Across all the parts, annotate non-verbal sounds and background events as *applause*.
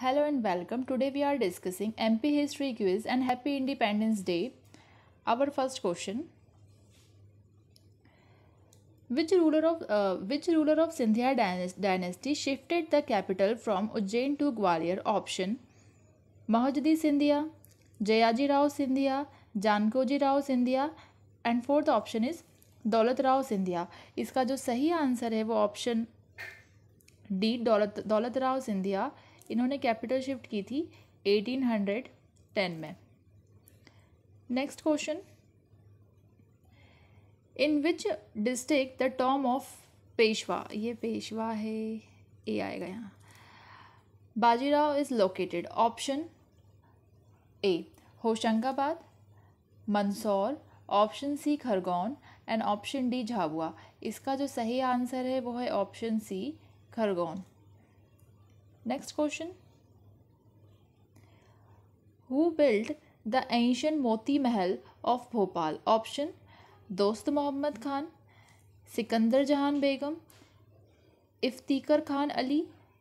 hello and welcome today we are discussing MP history quiz and happy independence day our first question which ruler of which ruler of Scindia dynasty shifted the capital from Ujjain to Gwalior option महोजदी Scindia Jayaji Rao Scindia Jankoji Rao Scindia and fourth option is Daulat Rao Scindia इसका जो सही answer है वो option D दौलत दौलत राव सिंधिया इन्होंने capital shift की थी 1810 में next question in which district the tomb of Peshwa ये पेशवा है ए आएगा यहाँ Bajirao is located option A Hoshangabad Mandsaur option C Khargone and option D Jhabua इसका जो सही आंसर है वो है option C Khargone next question who build the ancient Moti Mahal of Bhopal option दोस्त Mohammad Khan Sikandar Jahan Begum Iftikhar Khan Ali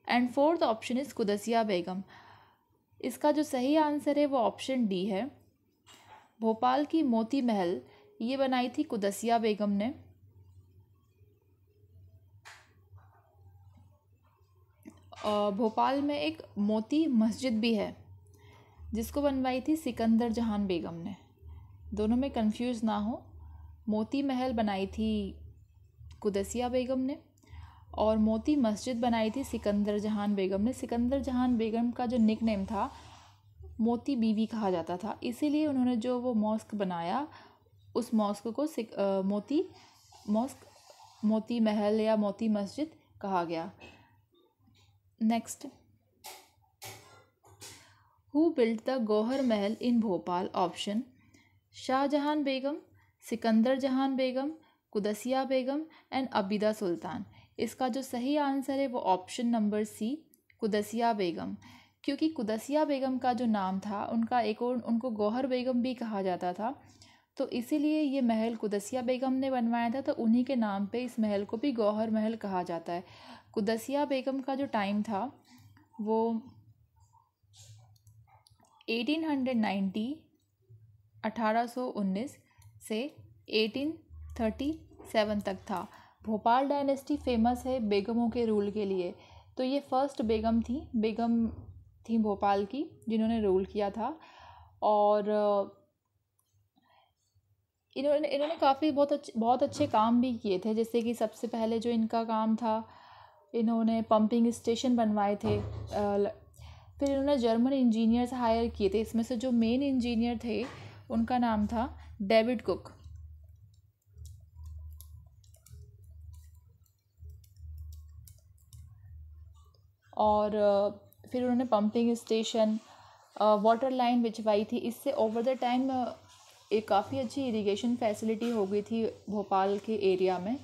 and fourth option is Qudsia Begum इसका जो सही आंसर है वो ऑप्शन डी है भोपाल की मोती महल ये बनाई थी कुदसिया बेगम ने भोपाल में एक मोती मस्जिद भी है जिसको बनवाई थी सिकंदर जहान बेगम ने दोनों में कंफ्यूज ना हो मोती महल बनाई थी कुदसिया बेगम ने और मोती मस्जिद बनाई थी सिकंदर जहान बेगम ने सिकंदर जहान बेगम का जो निक नेम था मोती बीवी कहा जाता था इसीलिए उन्होंने जो वो मॉस्क बनाया उस मॉस्क को सिक, आ, मोती मॉस्क मोती महल या मोती मस्जिद कहा गया next who built the Gauhar Mahal in Bhopal option Shahjahan Begum Sikandar Jahan Begum Qudsia Begum and अबीदा सुल्तान इसका जो सही आंसर है वो option number C Qudsia Begum क्योंकि कुदसिया बेगम का जो नाम था उनका एक और उनको गौहर बेगम भी कहा जाता था तो इसीलिए ये महल कुदसिया बेगम ने बनवाया था तो उन्हीं के नाम पे इस महल को भी गौहर महल कहा जाता है कुदसिया बेगम का जो टाइम था वो 1890 1819 से 1837 तक था भोपाल डायनेस्टी फेमस है बेगमों के रूल के लिए तो ये फर्स्ट बेगम थी बेगम थी भोपाल की जिन्होंने रूल किया था और इन्होंने इन्होंने काफ़ी बहुत अच्छे बहुत अच्छे काम भी किए थे जैसे कि सबसे पहले जो इनका काम था इन्होंने पंपिंग स्टेशन बनवाए थे फिर इन्होंने जर्मन इंजीनियर्स हायर किए थे इसमें से जो मेन इंजीनियर थे उनका नाम था डेविड कुक और फिर उन्होंने पंपिंग स्टेशन वाटर लाइन बिछवाई थी इससे ओवर द टाइम एक काफ़ी अच्छी इरिगेशन फैसिलिटी हो गई थी भोपाल के एरिया में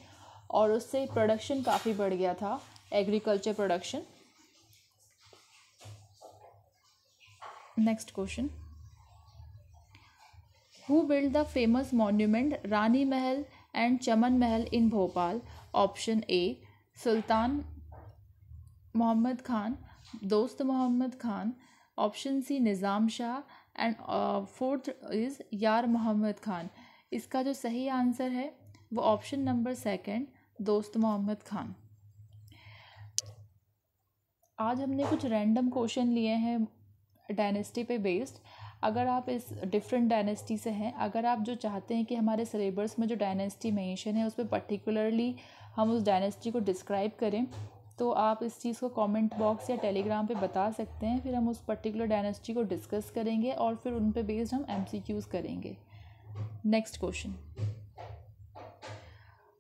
और उससे प्रोडक्शन काफ़ी बढ़ गया था agriculture production next question who built the famous monument rani mahal and chaman mahal in bhopal option a sultan Mohammad Khan Dost Mohammad Khan option C Nizam Shah and fourth is Yar Mohammad Khan इसका जो सही आंसर है वो ऑप्शन नंबर सेकंड दोस्त मोहम्मद खान आज हमने कुछ रैंडम क्वेश्चन लिए हैं डायनेस्टी पे बेस्ड अगर आप इस डिफरेंट डायनेस्टी से हैं अगर आप जो चाहते हैं कि हमारे सिलेबस में जो डायनेस्टी मेंशन है उस पर पर्टिकुलरली हम उस डायनेस्टी को डिस्क्राइब करें तो आप इस चीज़ को कमेंट बॉक्स या टेलीग्राम पे बता सकते हैं फिर हम उस पर्टिकुलर डायनेस्टी को डिस्कस करेंगे और फिर उन पे बेस्ड हम एम करेंगे next question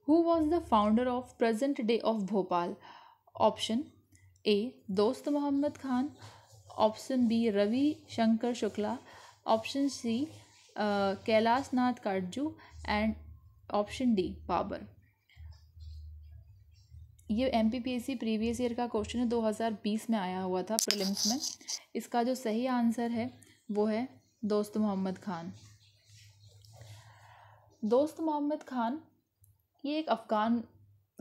who was the founder of present day of Bhopal option A Dost Mohammad Khan option B Ravi Shankar Shukla option C Kailash Nath Katju and option D Babur ये M P P S C previous year का क्वेश्चन है 2020 में आया हुआ था प्रिलिम्स में इसका जो सही आंसर है वो है दोस्त मोहम्मद खान दोस्त मोहम्मद खान ये एक अफ़गान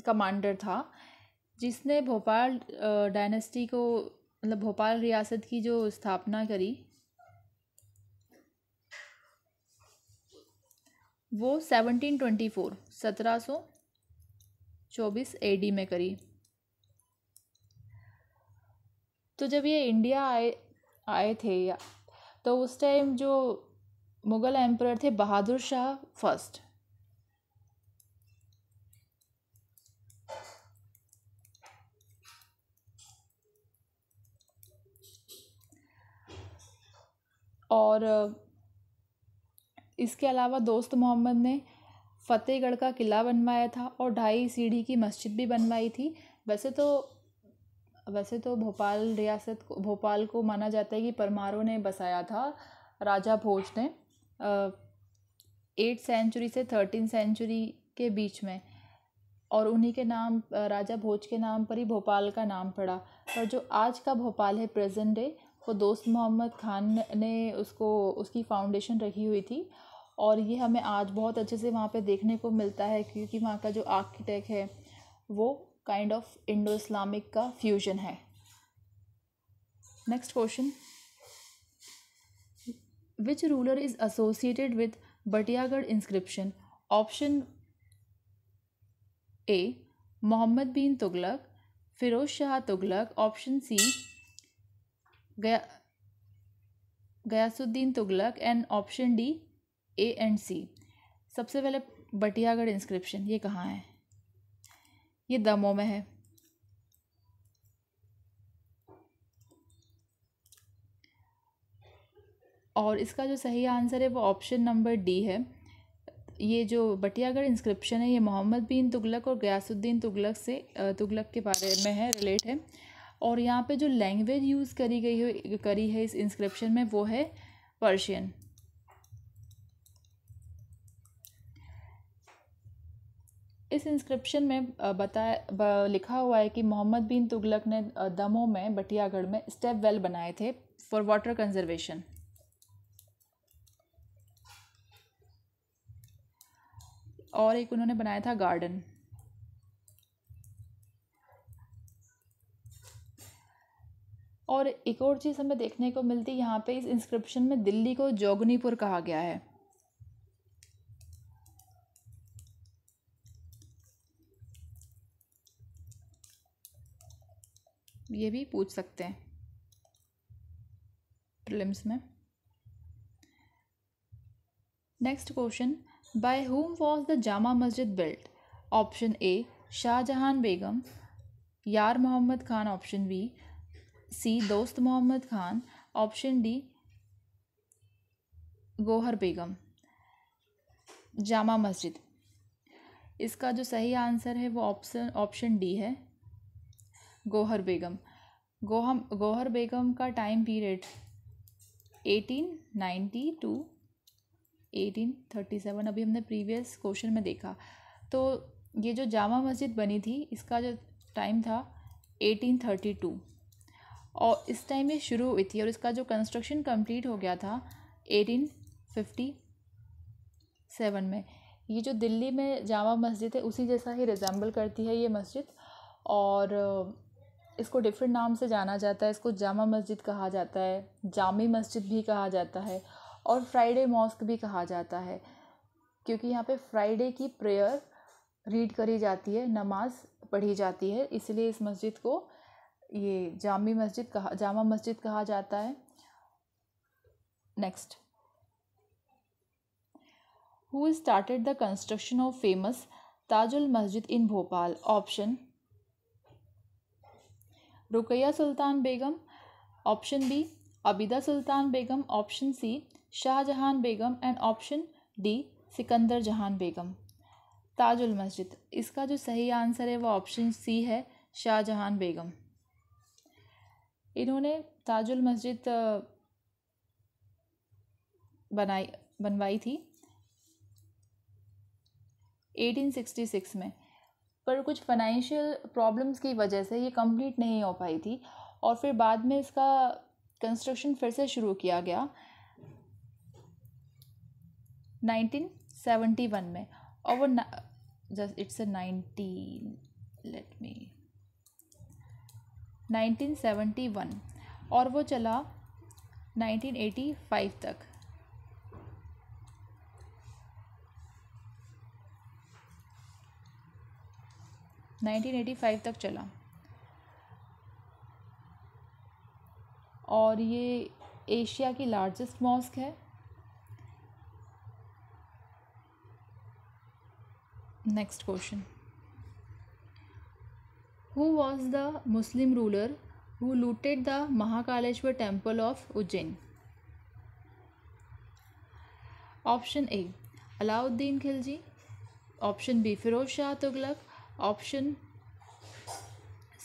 कमांडर था जिसने भोपाल डायनेस्टी को मतलब भोपाल रियासत की जो स्थापना करी वो सेवनटीन ट्वेंटी फोर सत्रह सौ चौबीस ए डी में करी तो जब ये इंडिया आए आए थे या तो उस टाइम जो मुग़ल एम्पर थे बहादुर शाह फर्स्ट और इसके अलावा दोस्त मोहम्मद ने फ़तेहगढ़ का किला बनवाया था और ढाई सीढ़ी की मस्जिद भी बनवाई थी वैसे तो वैसे तो भोपाल रियासत को भोपाल को माना जाता है कि परमारों ने बसाया था राजा भोज ने एट सेंचुरी से थर्टीन सेंचुरी के बीच में और उन्हीं के नाम राजा भोज के नाम पर ही भोपाल का नाम पड़ा पर जो आज का भोपाल है प्रेजेंट डे वो दोस्त मोहम्मद खान ने उसको उसकी फाउंडेशन रखी हुई थी और ये हमें आज बहुत अच्छे से वहाँ पे देखने को मिलता है क्योंकि वहाँ का जो आर्किटेक्ट है वो काइंड ऑफ इंडो इस्लामिक का फ्यूजन है next question which ruler is associated with Batiyagarh inscription option A Muhammad bin Tughlaq Firoz Shah Tughlaq option C गया Ghiyasuddin Tughlaq and option D A and C सबसे पहले बटियागढ़ इंस्क्रिप्शन ये कहाँ है ये दमो में है और इसका जो सही आंसर है वो ऑप्शन नंबर डी है ये जो बटियागढ़ इंस्क्रिप्शन है ये मोहम्मद बिन तुगलक और गयासुद्दीन तुगलक से तुगलक के बारे में है रिलेट है और यहाँ पे जो लैंग्वेज यूज़ करी गई है करी है इस इंस्क्रिप्शन में वो है पर्शियन इस इंस्क्रिप्शन में बताया लिखा हुआ है कि मोहम्मद बिन तुगलक ने दमो में बटियागढ़ में स्टेप वेल बनाए थे फॉर वाटर कंजर्वेशन और एक उन्होंने बनाया था गार्डन और एक और चीज़ हमें देखने को मिलती है यहाँ पे इस इंस्क्रिप्शन में दिल्ली को जोगनीपुर कहा गया है ये भी पूछ सकते हैं प्रिलिम्स में next question by whom was the Jama Masjid built option A Shahjahan Begum Yar Mohammad Khan option B C Dost Mohammad Khan option D Gohar Begum Jama Masjid इसका जो सही आंसर है वो ऑप्शन ऑप्शन डी है गोहर बेगम गोहम गोहर बेगम का time period eighteen ninety two eighteen thirty seven अभी हमने प्रीवियस क्वेश्चन में देखा तो ये जो जामा मस्जिद बनी थी इसका जो टाइम था एटीन थर्टी टू और इस टाइम ये शुरू हुई थी और इसका जो कंस्ट्रक्शन कंप्लीट हो गया था एटीन फिफ्टी सेवन में ये जो दिल्ली में जामा मस्जिद है उसी जैसा ही रिजेंबल करती है ये मस्जिद और इसको डिफरेंट नाम से जाना जाता है इसको जामा मस्जिद कहा जाता है जामी मस्जिद भी कहा जाता है और फ्राइडे मॉस्क भी कहा जाता है क्योंकि यहाँ पे फ्राइडे की प्रेयर रीड करी जाती है नमाज पढ़ी जाती है इसलिए इस मस्जिद को ये जामी मस्जिद कहा जामा मस्जिद कहा जाता है next who started the construction of famous Tajul Masjid in Bhopal option Rukaiya Sultan Begum option B Abida Sultan Begum option C Shahjahan Begum and option D Sikandar Jahan Begum Tajul मस्जिद इसका जो सही आंसर है वो ऑप्शन सी है शाहजहान बेगम इन्होंने ताजुल मस्जिद बनाई बनवाई थी 1866 में पर कुछ फाइनेंशियल प्रॉब्लम्स की वजह से ये कंप्लीट नहीं हो पाई थी और फिर बाद में इसका कंस्ट्रक्शन फिर से शुरू किया गया 1971 में और वो just it's a nineteen let me 1971 और वो चला 1985 तक नाइनटीन एटी फाइव तक चला और ये एशिया की लार्जेस्ट मॉस्क है next question who was the Muslim ruler who looted the Mahakaleshwar temple of Ujjain option A Alauddin Khilji option B Firoz Shah Tughlaq option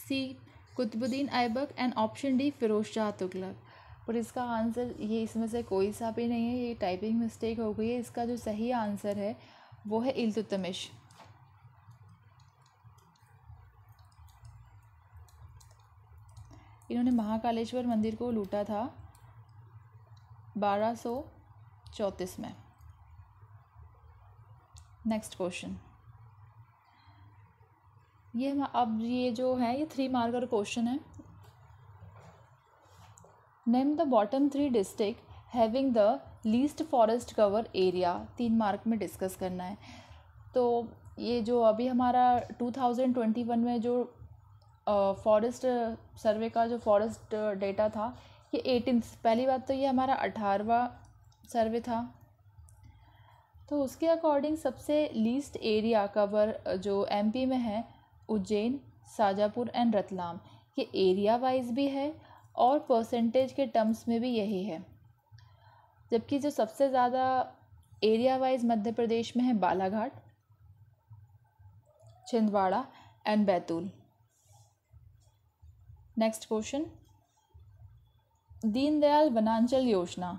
C Qutubuddin Aibak and option D Firoz Shah Tughlaq पर इसका आंसर ये इसमें से कोई सा भी नहीं है ये टाइपिंग मिस्टेक हो गई है इसका जो सही आंसर है वो है इल्तुतमिश इन्होंने महाकालेश्वर मंदिर को लूटा था बारह सौ चौंतीस में नेक्स्ट क्वेश्चन ये अब ये जो है ये थ्री मार्कर क्वेश्चन है name the bottom three district having the least forest cover area तीन मार्क में डिस्कस करना है तो ये जो अभी हमारा 2021 में जो फॉरेस्ट सर्वे का जो फॉरेस्ट डेटा था ये एटीन पहली बात तो ये हमारा अठारवा सर्वे था तो उसके अकॉर्डिंग सबसे लीस्ट एरिया कवर जो एमपी में है उज्जैन शाजापुर एंड रतलाम ये एरिया वाइज भी है और परसेंटेज के टर्म्स में भी यही है जबकि जो सबसे ज़्यादा एरिया वाइज मध्य प्रदेश में है Balaghat Chhindwara and Betul next question Deendayal Vananchal Yojana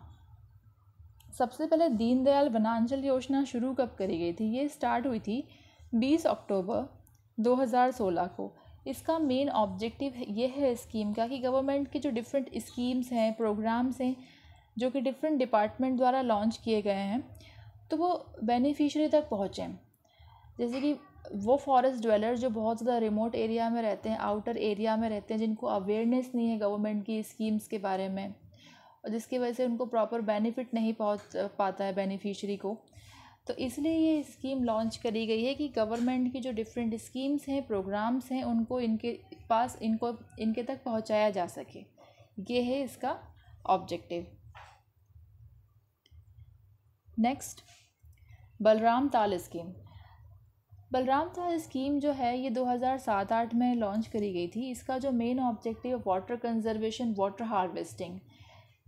सबसे पहले दीनदयाल वनांचल योजना शुरू कब करी गई थी ये स्टार्ट हुई थी 20 अक्टूबर 2016 को इसका मेन ऑब्जेक्टिव ये है स्कीम का कि गवर्नमेंट की जो डिफरेंट स्कीम्स हैं प्रोग्राम्स हैं जो कि डिफरेंट डिपार्टमेंट द्वारा लॉन्च किए गए हैं तो वो बेनिफिशरी तक पहुँचें जैसे कि वो फॉरेस्ट ड्वेलर जो बहुत ज़्यादा रिमोट एरिया में रहते हैं आउटर एरिया में रहते हैं जिनको अवेयरनेस नहीं है गवर्नमेंट की स्कीम्स के बारे में और जिसकी वजह से उनको प्रॉपर बेनिफिट नहीं पहुंच पाता है बेनिफिशरी को तो इसलिए ये स्कीम लॉन्च करी गई है कि गवर्नमेंट की जो डिफरेंट स्कीम्स हैं प्रोग्राम्स हैं उनको इनके पास इनको इनके तक पहुंचाया जा सके ये है इसका ऑब्जेक्टिव नेक्स्ट बलराम ताल स्कीम बलराम था तो स्कीम जो है ये 2007-8 में लॉन्च करी गई थी इसका जो main objective water conservation water harvesting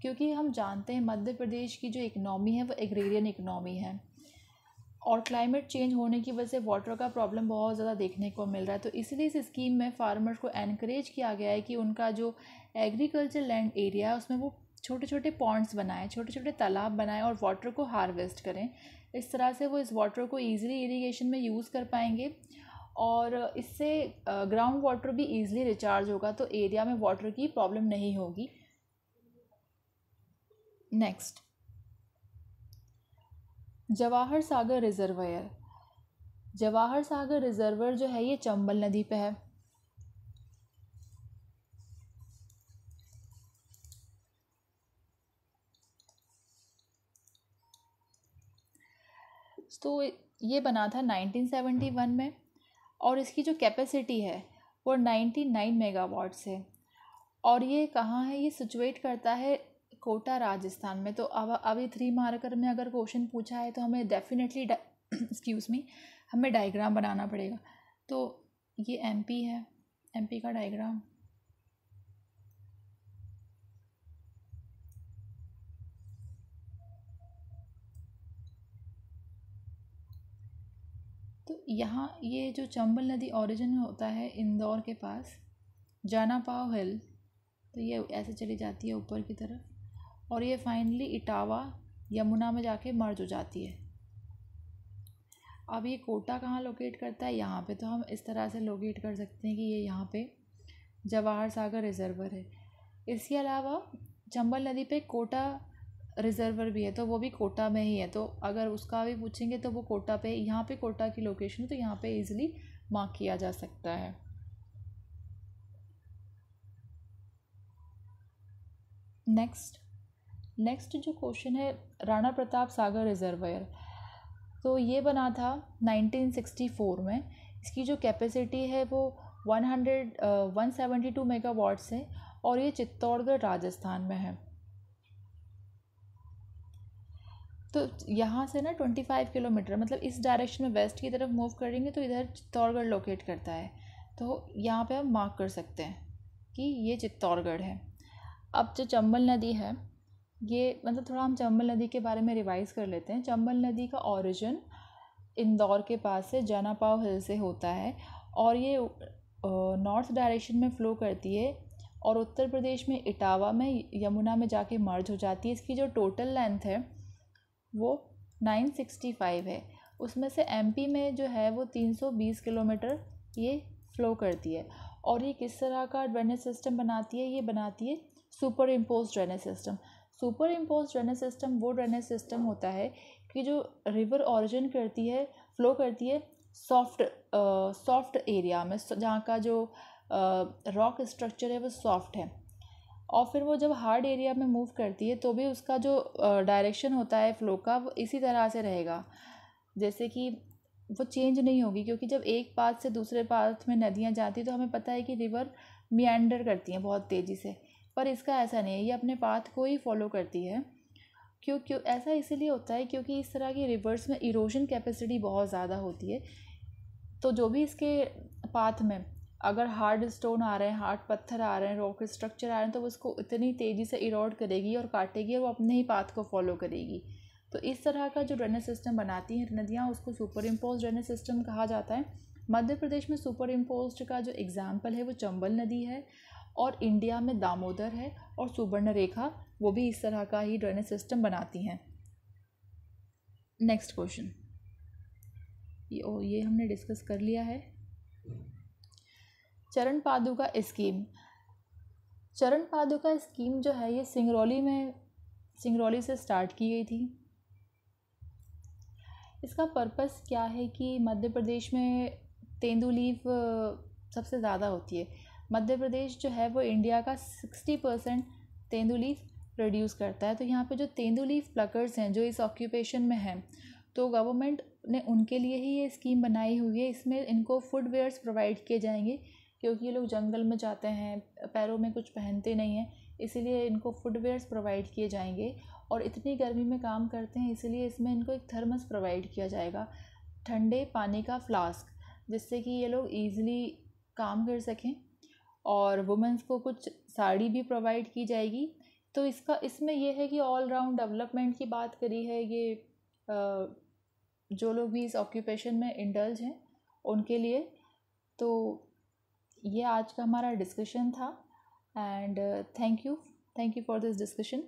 क्योंकि हम जानते हैं मध्य प्रदेश की जो इकनॉमी है वो एग्रेरियन इकनॉमी है और क्लाइमेट चेंज होने की वजह से वाटर का प्रॉब्लम बहुत ज़्यादा देखने को मिल रहा है तो इसलिए इस स्कीम में फार्मर्स को एनकरेज किया गया है कि उनका जो एग्रीकल्चर लैंड एरिया है उसमें वो छोटे छोटे पॉइंट्स बनाएं छोटे छोटे तालाब बनाएं और वाटर को हार्वेस्ट करें इस तरह से वो इस वाटर को ईज़िली इरीगेशन में यूज़ कर पाएंगे और इससे ग्राउंड वाटर भी ईज़िली रिचार्ज होगा तो एरिया में वाटर की प्रॉब्लम नहीं होगी next Jawahar Sagar reservoir Jawahar Sagar reservoir जो है ये चंबल नदी पे है तो ये बना था 1971 में और इसकी जो कैपेसिटी है वो 99 मेगावाट से और ये कहाँ है ये सिचुएट करता है कोटा राजस्थान में तो अब अभी थ्री मार्कर में अगर क्वेश्चन पूछा है तो हमें डेफिनेटली एक्सक्यूज़ मी *clears throat* हमें डायग्राम बनाना पड़ेगा तो ये एमपी है एमपी का डायग्राम यहाँ ये जो चंबल नदी ओरिजिन होता है इंदौर के पास जाना पाव हिल तो ये ऐसे चली जाती है ऊपर की तरफ और ये फाइनली इटावा यमुना में जाके मर्ज हो जाती है अब ये कोटा कहाँ लोकेट करता है यहाँ पे तो हम इस तरह से लोकेट कर सकते हैं कि ये यहाँ पे जवाहर सागर रिजर्वर है इसके अलावा चंबल नदी पे कोटा रिज़र्वर भी है तो वो भी कोटा में ही है तो अगर उसका भी पूछेंगे तो वो कोटा पे यहाँ पे कोटा की लोकेशन है तो यहाँ पे इजीली मार्क किया जा सकता है नेक्स्ट नेक्स्ट जो क्वेश्चन है राणा प्रताप सागर रिजर्वर तो ये बना था 1964 में इसकी जो कैपेसिटी है वो 100 uh, 172 मेगावाट से और ये चित्तौड़गढ़ राजस्थान में है तो यहाँ से ना ट्वेंटी फाइव किलोमीटर मतलब इस डायरेक्शन में वेस्ट की तरफ मूव करेंगे तो इधर चित्तौड़गढ़ लोकेट करता है तो यहाँ पे हम मार्क कर सकते हैं कि ये चित्तौड़गढ़ है अब जो चंबल नदी है ये मतलब थोड़ा हम चंबल नदी के बारे में रिवाइज़ कर लेते हैं चंबल नदी का ओरिजिन इंदौर के पास से जनापाव हिल से होता है और ये नॉर्थ डायरेक्शन में फ़्लो करती है और उत्तर प्रदेश में इटावा में यमुना में जाके मर्ज हो जाती है इसकी जो टोटल लेंथ है वो 965 है उसमें से एमपी में जो है वो 320 किलोमीटर ये फ्लो करती है और ये किस तरह का ड्रेनेज सिस्टम बनाती है ये बनाती है super impose drainage system super impose drainage system वो ड्रेनेज सिस्टम होता है कि जो रिवर ऑरिजिन करती है फ्लो करती है सॉफ्ट सॉफ्ट एरिया में जहाँ का जो रॉक स्ट्रक्चर है वो सॉफ्ट है और फिर वो जब हार्ड एरिया में मूव करती है तो भी उसका जो डायरेक्शन होता है फ़्लो का वो इसी तरह से रहेगा जैसे कि वो चेंज नहीं होगी क्योंकि जब एक पाथ से दूसरे पाथ में नदियाँ जाती तो हमें पता है कि रिवर मियांडर करती हैं बहुत तेज़ी से पर इसका ऐसा नहीं है ये अपने पाथ को ही फॉलो करती है क्यों क्यों ऐसा इसीलिए होता है क्योंकि इस तरह की रिवर्स में इरोजन कैपेसिटी बहुत ज़्यादा होती है तो जो भी इसके पाथ में अगर हार्ड स्टोन आ रहे हैं हार्ड पत्थर आ रहे हैं रॉक स्ट्रक्चर आ रहे हैं तो वो उसको इतनी तेज़ी से इरोड करेगी और काटेगी और वो अपने ही पाथ को फॉलो करेगी तो इस तरह का जो ड्रेनेज सिस्टम बनाती हैं नदियाँ उसको सुपर इम्पोज ड्रेनेज सिस्टम कहा जाता है मध्य प्रदेश में सुपर इम्पोज का जो एग्ज़ाम्पल है वो चंबल नदी है और इंडिया में दामोदर है और सुवर्ण रेखा वो भी इस तरह का ही ड्रेनेज सिस्टम बनाती हैं नेक्स्ट क्वेश्चन ये ओ ये हमने डिस्कस कर लिया है चरण पादुका स्कीम चरण पादुका स्कीम जो है ये सिंगरौली में सिंगरौली से स्टार्ट की गई थी इसका पर्पस क्या है कि मध्य प्रदेश में तेंदू लीफ सबसे ज़्यादा होती है मध्य प्रदेश जो है वो इंडिया का sixty percent tendu leaf produce करता है तो यहाँ पे जो तेंदू लीफ प्लकर्स हैं जो इस ऑक्यूपेशन में हैं तो गवर्नमेंट ने उनके लिए ही ये स्कीम बनाई हुई है इसमें इनको फूड वेयर्स प्रोवाइड किए जाएंगे क्योंकि ये लोग जंगल में जाते हैं पैरों में कुछ पहनते नहीं हैं इसीलिए इनको फुटवेयर्स प्रोवाइड किए जाएंगे और इतनी गर्मी में काम करते हैं इसीलिए इसमें इनको एक थर्मस प्रोवाइड किया जाएगा ठंडे पानी का फ्लास्क जिससे कि ये लोग ईज़िली काम कर सकें और वुमेंस को कुछ साड़ी भी प्रोवाइड की जाएगी तो इसका इसमें यह है कि ऑलराउंड डेवलपमेंट की बात करी है ये जो लोग भी इस ऑक्यूपेशन में इंडल्ज हैं उनके लिए तो ये आज का हमारा डिस्कशन था and thank you thank you for this discussion